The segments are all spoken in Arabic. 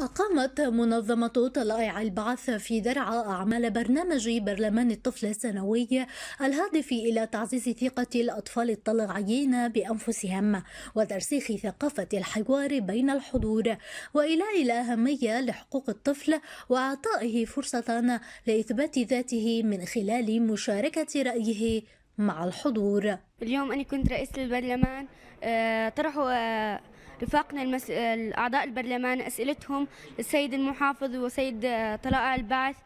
أقامت منظمة طلائع البعث في درعا أعمال برنامج برلمان الطفل السنوي الهادف إلى تعزيز ثقة الأطفال الطلاعيين بأنفسهم وترسيخ ثقافة الحوار بين الحضور وإلى الأهمية لحقوق الطفل وإعطائه فرصة لإثبات ذاته من خلال مشاركة رأيه مع الحضور اليوم أنا كنت رئيس البرلمان آه، طرحوا آه، رفاقنا المس... أعضاء البرلمان أسئلتهم السيد المحافظ وسيد آه، طلائع البعث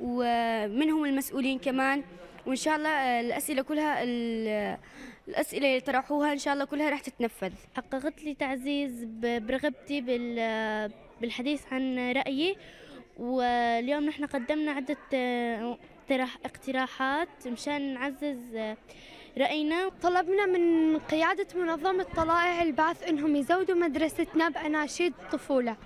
ومنهم المسؤولين كمان وإن شاء الله آه، الأسئلة كلها الأسئلة اللي طرحوها إن شاء الله كلها راح تتنفذ حققت لي تعزيز برغبتي بالحديث عن رأيي واليوم نحن قدمنا عدة آه، اقتراحات مشان نعزز راينا طلبنا من قيادة منظمة طلائع البعث أنهم يزودوا مدرستنا بأناشيد طفولة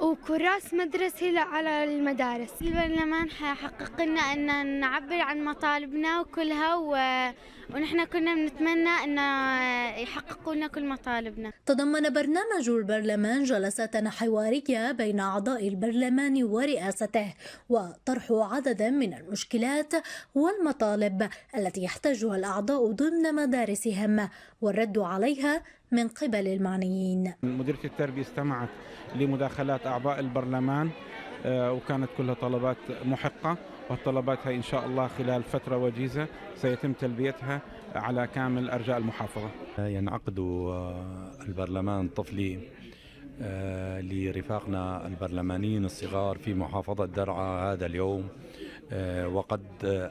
وكراس مدرسي على المدارس البرلمان حقق لنا أن نعبر عن مطالبنا وكلها و ونحن كنا بنتمنى أن آه، يحققوا لنا كل مطالبنا تضمن برنامج البرلمان جلسات حوارية بين أعضاء البرلمان ورئاسته وطرح عددا من المشكلات والمطالب التي يحتاجها الأعضاء ضمن مدارسهم والرد عليها من قبل المعنيين مديرة التربية استمعت لمداخلات أعضاء البرلمان آه، وكانت كلها طلبات محقة والطلبات هاي إن شاء الله خلال فترة وجيزة سيتم تلبيتها على كامل ارجاء المحافظه. ينعقد آه، البرلمان الطفلي آه، لرفاقنا البرلمانيين الصغار في محافظة درعا هذا اليوم آه، وقد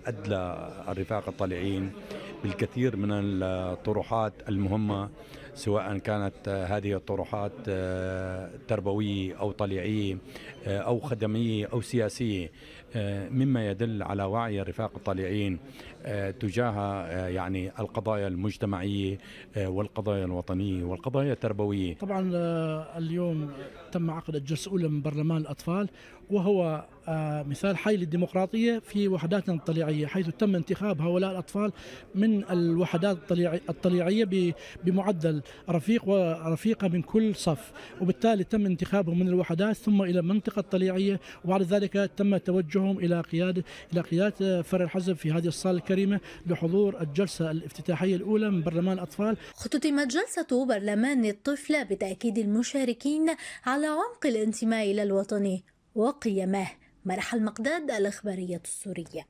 أدلى الرفاق الطالعين بالكثير من الطروحات المهمة سواء كانت آه، هذه الطروحات آه، تربوية أو طليعية آه، أو خدمية أو سياسية مما يدل على وعي الرفاق الطليعين تجاه يعني القضايا المجتمعية والقضايا الوطنية والقضايا التربوية طبعا اليوم تم عقد الجلسة الأولى من برلمان الأطفال وهو مثال حي للديمقراطية في وحداتنا الطليعية حيث تم انتخاب هؤلاء الأطفال من الوحدات الطليعية بمعدل رفيق ورفيقة من كل صف وبالتالي تم انتخابهم من الوحدات ثم إلى منطقة الطليعية وبعد ذلك تم توجههم إلى قيادة إلى قيادة فرع الحزب في هذه الصالة الكريمة لحضور الجلسة الافتتاحية الأولى من برلمان الأطفال ختتمت جلسة برلمان الطفل بتأكيد المشاركين على عمق الانتماء إلى الوطن وقيمه مرح المقداد الإخبارية السورية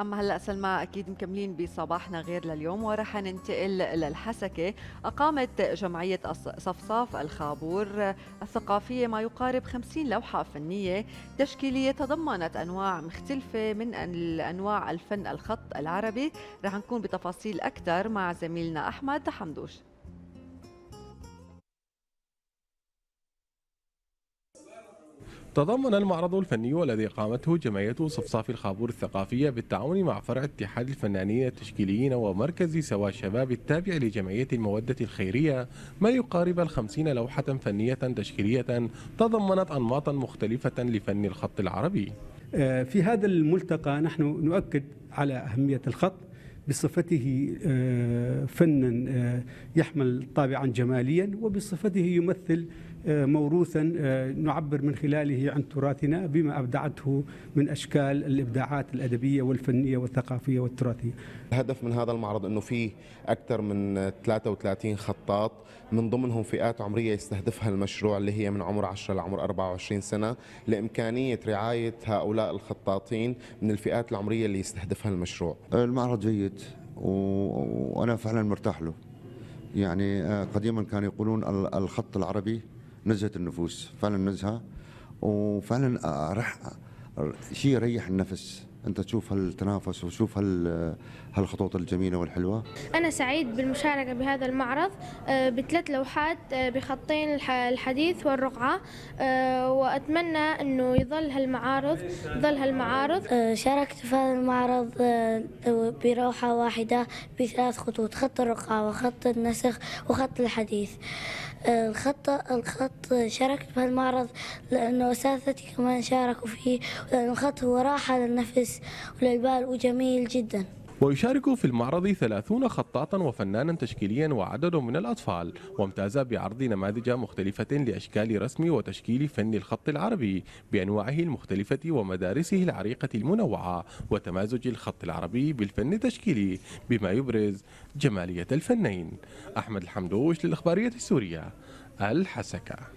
أما هلأ سلمى أكيد مكملين بصباحنا غير لليوم ورح ننتقل للحسكة أقامت جمعية صفصاف الخابور الثقافية ما يقارب 50 لوحة فنية تشكيلية تضمنت أنواع مختلفة من أنواع الفن الخط العربي رح نكون بتفاصيل أكثر مع زميلنا أحمد حمدوش تضمن المعرض الفني الذي قامته جمعية صفصاف الخابور الثقافية بالتعاون مع فرع اتحاد الفنانين التشكيليين ومركز سوا الشباب التابع لجمعية المودة الخيرية ما يقارب الخمسين لوحة فنية تشكيلية تضمنت أنماطا مختلفة لفن الخط العربي آه، في هذا الملتقى نحن نؤكد على أهمية الخط بصفته آه، فنا آه، يحمل طابعا جماليا وبصفته يمثل آه، موروثا نعبر من خلاله عن تراثنا بما ابدعته من اشكال الابداعات الادبيه والفنيه والثقافيه والتراثيه. الهدف من هذا المعرض انه في اكثر من 33 خطاط من ضمنهم فئات عمريه يستهدفها المشروع اللي هي من عمر 10 لعمر 24 سنه لامكانيه رعايه هؤلاء الخطاطين من الفئات العمريه اللي يستهدفها المشروع. المعرض جيد وانا فعلا مرتاح له يعني آه، قديما كانوا يقولون الخط العربي نزهه النفوس فعلا نزهه وفعلا آه، رح شيء يريح النفس انت تشوف هالتنافس وتشوف هالخطوط الجميله والحلوه انا سعيد بالمشاركه بهذا المعرض آه، بثلاث لوحات آه، بخطين الحديث والرقعه آه، واتمنى انه يظل هالمعارض ظل هالمعارض شاركت في هذا المعرض بروحه واحده بثلاث خطوط خط الرقعه وخط النسخ وخط الحديث الخط الخط شاركت في المعرض لأنه أساتذتي كمان شاركوا فيه لأن الخط هو راحة للنفس وللبال وجميل جدا ويشارك في المعرض 30 خطاطا وفنانا تشكيليا وعدد من الأطفال وامتاز بعرض نماذج مختلفة لأشكال رسم وتشكيل فن الخط العربي بأنواعه المختلفة ومدارسه العريقة المنوعة وتمازج الخط العربي بالفن التشكيلي بما يبرز جمالية الفنين أحمد الحمدوش للإخبارية السورية الحسكة